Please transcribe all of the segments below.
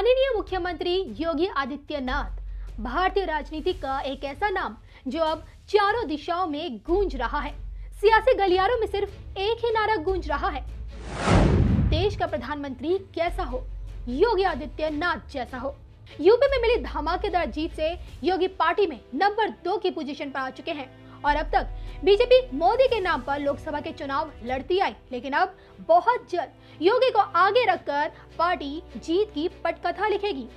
माननीय मुख्यमंत्री योगी आदित्यनाथ भारतीय राजनीति का एक ऐसा नाम जो अब चारों दिशाओं में गूंज रहा है सियासी गलियारों में सिर्फ एक ही नारा गूंज रहा है देश का प्रधानमंत्री कैसा हो योगी आदित्यनाथ जैसा हो यूपी में मिली धमाकेदार जीत से योगी पार्टी में नंबर दो की पोजीशन पर आ चुके हैं और अब तक बीजेपी मोदी के नाम पर लोकसभा के चुनाव लड़ती आई लेकिन अब बहुत जल्द योगी को आगे रखकर पार्टी जीत की पटकथा लिखेगी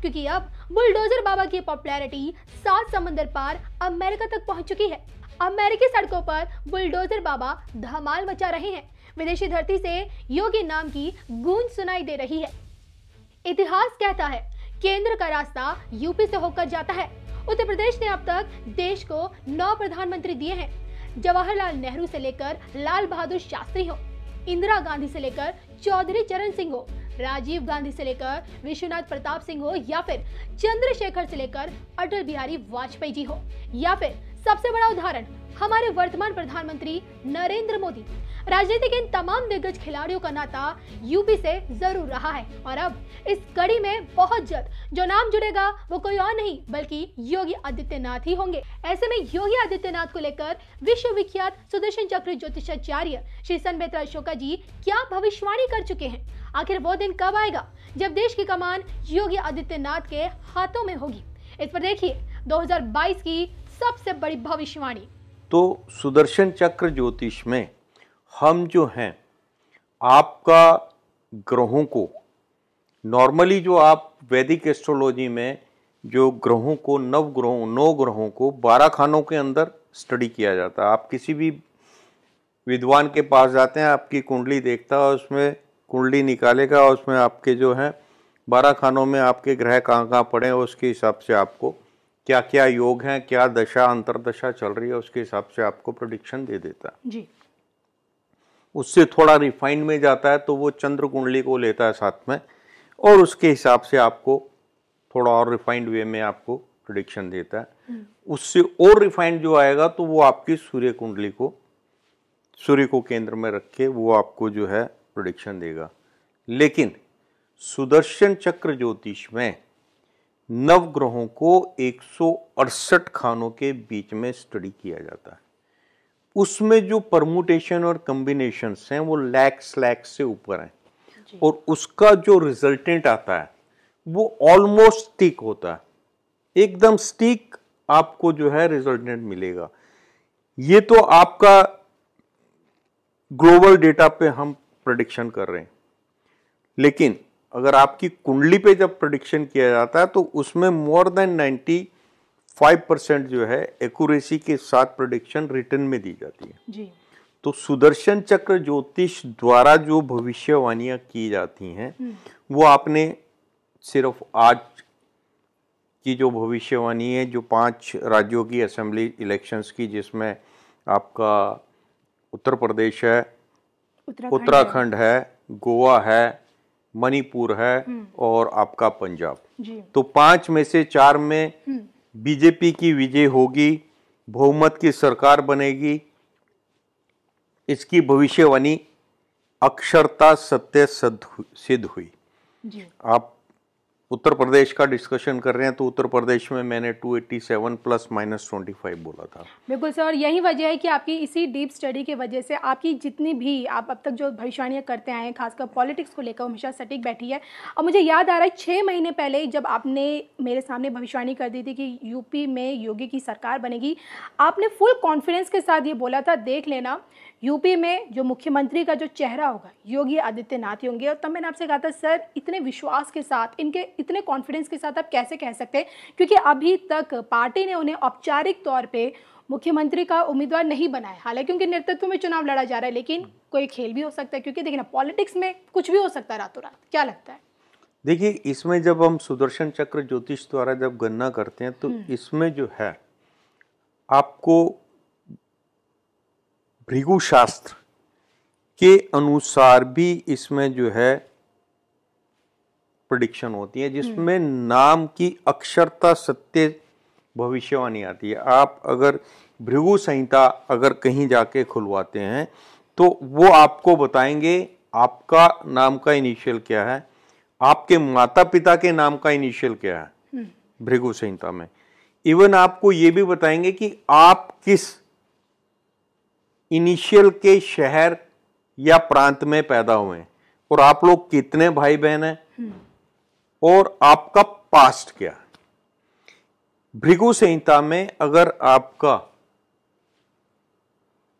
क्योंकि अब बुलडोजर बाबा की पॉपुलैरिटी सात समंदर पार अमेरिका तक पहुंच चुकी है अमेरिकी सड़कों पर बुलडोजर बाबा धमाल मचा रहे हैं विदेशी धरती से योगी नाम की गूंज सुनाई दे रही है इतिहास कहता है केंद्र का रास्ता यूपी से होकर जाता है उत्तर प्रदेश ने अब तक देश को नौ प्रधानमंत्री दिए हैं जवाहरलाल नेहरू से लेकर लाल बहादुर शास्त्री हो इंदिरा गांधी से लेकर चौधरी चरण सिंह हो राजीव गांधी से लेकर विश्वनाथ प्रताप सिंह हो या फिर चंद्रशेखर से लेकर अटल बिहारी वाजपेयी जी हो या फिर सबसे बड़ा उदाहरण हमारे वर्तमान प्रधानमंत्री नरेंद्र मोदी राजनीति के इन तमाम दिग्गज खिलाड़ियों का नाता यूपी से जरूर रहा है और अब इस कड़ी में बहुत जल्द जो नाम जुड़ेगा वो कोई और नहीं बल्कि योगी आदित्यनाथ ही होंगे ऐसे में योगी आदित्यनाथ को लेकर विश्व विख्यात सुदर्शन चक्र ज्योतिषाचार्य श्री संबेत्रा अशोका जी क्या भविष्यवाणी कर चुके हैं आखिर वो दिन कब आएगा जब देश की कमान योगी आदित्यनाथ के हाथों में होगी इस पर देखिए 2022 की सबसे बड़ी भविष्यवाणी तो सुदर्शन चक्र ज्योतिष में हम जो हैं आपका ग्रहों को नॉर्मली जो आप वैदिक एस्ट्रोलॉजी में जो ग्रहों को नव ग्रहों नौ ग्रहों को बारह खानों के अंदर स्टडी किया जाता है आप किसी भी विद्वान के पास जाते हैं आपकी कुंडली देखता है उसमें कुंडली निकालेगा और उसमें आपके जो हैं बारह खानों में आपके ग्रह कहाँ कहाँ पड़े हैं उसके हिसाब से आपको क्या क्या योग हैं क्या दशा अंतरदशा चल रही है उसके हिसाब से आपको प्रोडिक्शन दे देता जी उससे थोड़ा रिफाइंड में जाता है तो वो चंद्र कुंडली को लेता है साथ में और उसके हिसाब से आपको थोड़ा और रिफाइंड वे में आपको प्रोडिक्शन देता है हम्म। उससे और रिफाइंड जो आएगा तो वो आपकी सूर्य कुंडली को सूर्य को केंद्र में रख के वो आपको जो है प्रोडिक्शन देगा लेकिन सुदर्शन चक्र ज्योतिष में नवग्रहों को एक खानों के बीच में स्टडी किया जाता है उसमें जो परमुटेशन और कम्बिनेशंस हैं वो लैक्स लैक्स से ऊपर हैं और उसका जो रिजल्टेंट आता है वो ऑलमोस्ट स्टिक होता है एकदम स्टिक आपको जो है रिजल्टेंट मिलेगा ये तो आपका ग्लोबल डेटा पे हम प्रडिक्शन कर रहे हैं लेकिन अगर आपकी कुंडली पे जब प्रडिक्शन किया जाता है तो उसमें more than ninety five percent जो है एक्यूरेसी के साथ प्रडिक्शन रिटर्न में दी जाती है जी तो सुदर्शन चक्र ज्योतिष द्वारा जो भविष्यवाणियाँ की जाती हैं हम्म। वो आपने सिर्फ आज की जो भविष्यवाणी है जो पांच राज्यों की असेंबली इलेक्शंस की जिसमें आपका उत्तर प्रदेश है उत्तराखंड है गोवा है मणिपुर है हम्म। और आपका पंजाब तो पांच में से चार में हम्म। बीजेपी की विजय होगी बहुमत की सरकार बनेगी इसकी भविष्यवाणी अक्षरता सत्य सिद्ध हुई आप उत्तर प्रदेश का डिस्कशन कर रहे हैं तो उत्तर प्रदेश में मैंने 287 प्लस माइनस 25 बोला था बिल्कुल सर और यही वजह है कि आपकी इसी डीप स्टडी की वजह से आपकी जितनी भी आप अब तक जो भविष्यवाणियाँ करते आए हैं खासकर पॉलिटिक्स को लेकर हमेशा सटीक बैठी है और मुझे याद आ रहा है छः महीने पहले जब आपने मेरे सामने भविष्यवाणी कर दी थी कि यूपी में योगी की सरकार बनेगी आपने फुल कॉन्फिडेंस के साथ ये बोला था देख लेना यूपी में जो मुख्यमंत्री का जो चेहरा होगा योगी आदित्यनाथ ही होंगे और तब मैंने आपसे कहा था सर इतने विश्वास के साथ इनके इतने कॉन्फिडेंस के साथ आप कैसे कह सकते हैं क्योंकि अभी तक पार्टी ने उन्हें औपचारिक तौर पर मुख्यमंत्री का उम्मीदवार नहीं बनाया हालांकि उनके नेतृत्व में चुनाव लड़ा जा रहा है लेकिन कोई खेल भी हो सकता है क्योंकि देखिए ना पॉलिटिक्स में कुछ भी हो सकता है रातों रात क्या लगता है देखिए इसमें जब हम सुदर्शन चक्र ज्योतिष द्वारा जब गणना करते हैं तो हम्म। इसमें जो है आपको भृगु शास्त्र के अनुसार भी इसमें जो है प्रडिक्शन होती है जिसमें हम्म। नाम की अक्षरता सत्य भविष्यवाणी आती है आप अगर भृगु संहिता अगर कहीं जाके खुलवाते हैं तो वो आपको बताएंगे आपका नाम का इनिशियल क्या है आपके माता पिता के नाम का इनिशियल क्या है हम्म। भृगु संहिता में इवन आपको ये भी बताएंगे कि आप किस इनिशियल के शहर या प्रांत में पैदा हुए और आप लोग कितने भाई बहन हैं हम्म। और आपका पास्ट क्या है भृगु संहिता में अगर आपका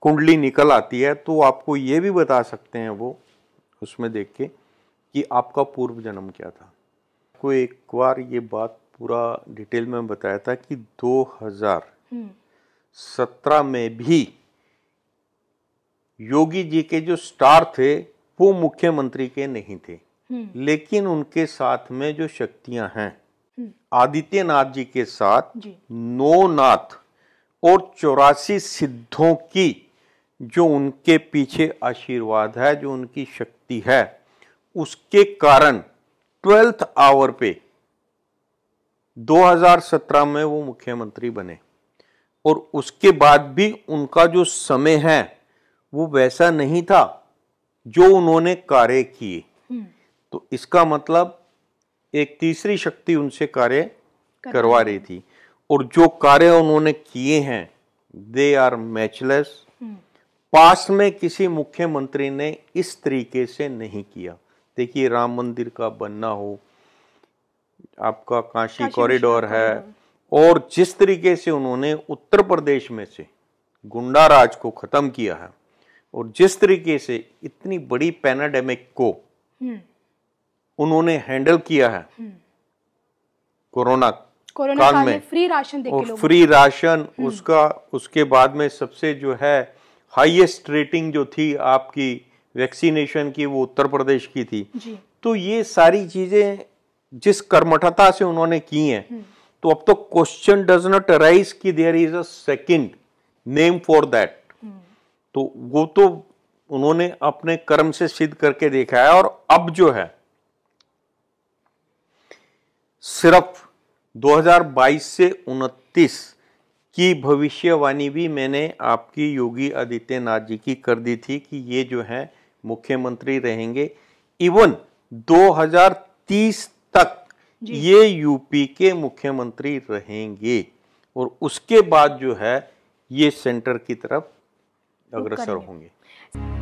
कुंडली निकल आती है तो आपको ये भी बता सकते हैं वो उसमें देख के कि आपका पूर्व जन्म क्या था आपको एक बार ये बात पूरा डिटेल में बताया था कि 2017 में भी योगी जी के जो स्टार थे वो मुख्यमंत्री के नहीं थे हम्म। लेकिन उनके साथ में जो शक्तियां हैं हम्म। आदित्यनाथ जी के साथ जी। नौ नाथ और चौरासी सिद्धों की जो उनके पीछे आशीर्वाद है जो उनकी शक्ति है उसके कारण ट्वेल्थ आवर पे 2017 में वो मुख्यमंत्री बने और उसके बाद भी उनका जो समय है वो वैसा नहीं था जो उन्होंने कार्य किए तो इसका मतलब एक तीसरी शक्ति उनसे कार्य करवा रही थी और जो कार्य उन्होंने किए हैं दे आर मैचलेस पास में किसी मुख्यमंत्री ने इस तरीके से नहीं किया देखिए राम मंदिर का बनना हो आपका काशी कॉरिडोर है और जिस तरीके से उन्होंने उत्तर प्रदेश में से गुंडा राज को खत्म किया है और जिस तरीके से इतनी बड़ी पैनाडेमिक को हम्म। उन्होंने हैंडल किया है हम्म। कोरोना कोरोना काल में फ्री राशन देके फ्री राशन हम्म। उसका उसके बाद में सबसे जो है हाईएस्ट रेटिंग जो थी आपकी वैक्सीनेशन की वो उत्तर प्रदेश की थी जी। तो ये सारी चीजें जिस कर्मठता से उन्होंने की हैं हम्म। तो अब तो क्वेश्चन डज नॉट अराइज की there is a second name for that तो वो तो उन्होंने अपने कर्म से सिद्ध करके देखा है और अब जो है सिर्फ 2022 से 29 की भविष्यवाणी भी मैंने आपकी योगी आदित्यनाथ जी की कर दी थी कि ये जो है मुख्यमंत्री रहेंगे इवन 2030 तक ये यूपी के मुख्यमंत्री रहेंगे और उसके बाद जो है ये सेंटर की तरफ अग्रसर होंगे